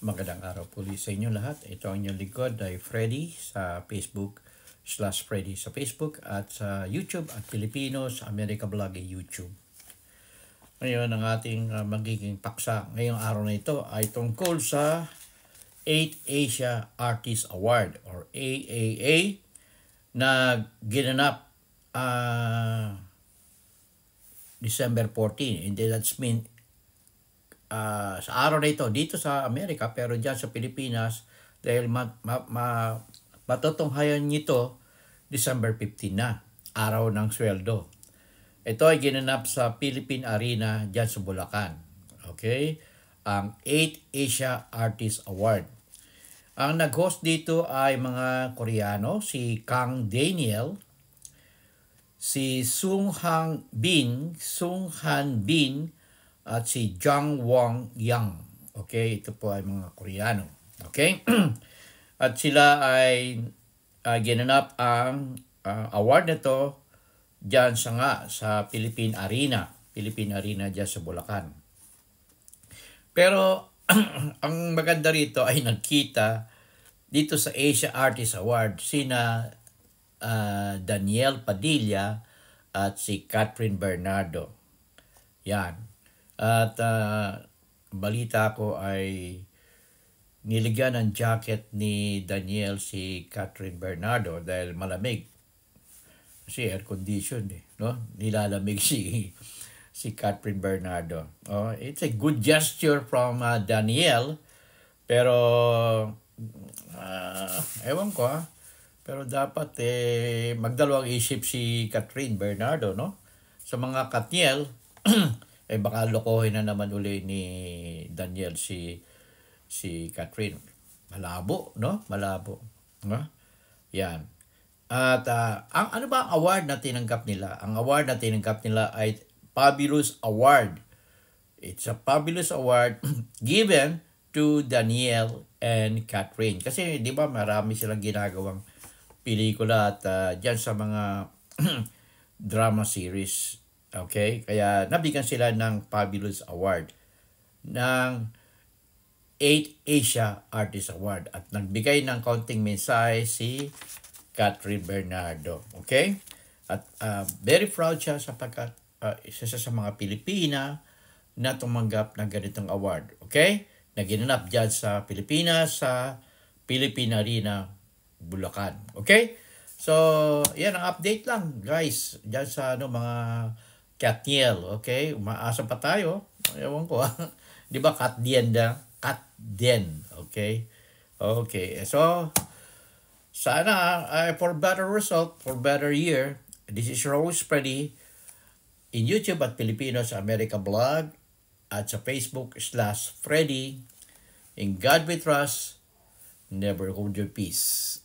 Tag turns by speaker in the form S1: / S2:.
S1: Magandang araw po sa inyo lahat. Ito ang inyong lingkod ay Freddy sa Facebook slash Freddy sa Facebook at sa YouTube at Pilipinos America Vlog ay YouTube. Ngayon ang ating uh, magiging paksa ngayong araw na ito ay tungkol sa 8 Asia Artist Award or AAA na ginanap uh, December 14 and that's mean uh, sa araw na ito dito sa Amerika pero diyan sa Pilipinas dahil ma, ma, ma, matutunghayan nito December 15 na, araw ng sweldo. Ito ay ginanap sa Philippine Arena diyan sa Bulacan. Okay? Ang 8 Asia Artist Award. Ang nag-host dito ay mga Koreano, si Kang Daniel, si Sung Han Bin, Sung Han Bin, at si Jang Wang Yang. Okay, ito po ay mga Koreano. Okay? at sila ay uh, ginanap ang uh, award nito diyan sa nga sa Philippine Arena, Philippine Arena diyan sa Bulacan. Pero ang maganda rito ay nagkita dito sa Asia Artist Award sina uh, Daniel Padilla at si Catherine Bernardo. Yan. At uh, balita ko ay niligyan ng jacket ni Daniel si Catherine Bernardo dahil malamig. Kasi air condition eh, no? Nilalamig si si Catherine Bernardo. Oh, it's a good gesture from uh, Daniel pero uh, ewan ko ah. Pero dapat eh magdalawang isip si Catherine Bernardo, no? Sa mga Katniel eh baka lokohin na naman uli ni Daniel si si Catherine. Malabo, no? Malabo. No? Yan. At uh, ang ano ba ang award na tinanggap nila? Ang award na tinanggap nila ay Fabulous Award. It's a Fabulous Award given to Daniel and Catherine. Kasi di ba marami silang ginagawang pelikula at uh, dyan sa mga drama series Okay? Kaya nabigyan sila ng Fabulous Award ng 8 Asia Artist Award at nagbigay ng counting mensahe si Catherine Bernardo. Okay? At uh, very proud siya sapagkat uh, ah, isa siya sa mga Pilipina na tumanggap ng ganitong award. Okay? Naginanap ginanap dyan sa Pilipinas, sa Pilipina Arena Bulacan. Okay? So, yan ang update lang guys. Dyan sa ano, mga Katniel, okay? Umaasa pa tayo. Ewan ko. Ah. Di ba Katdienda? Katdien, okay? Okay, eh, so sana uh, for better result, for better year, this is Rose Freddy in YouTube at Filipino America Blog at sa Facebook slash Freddy. In God we trust, never hold your peace.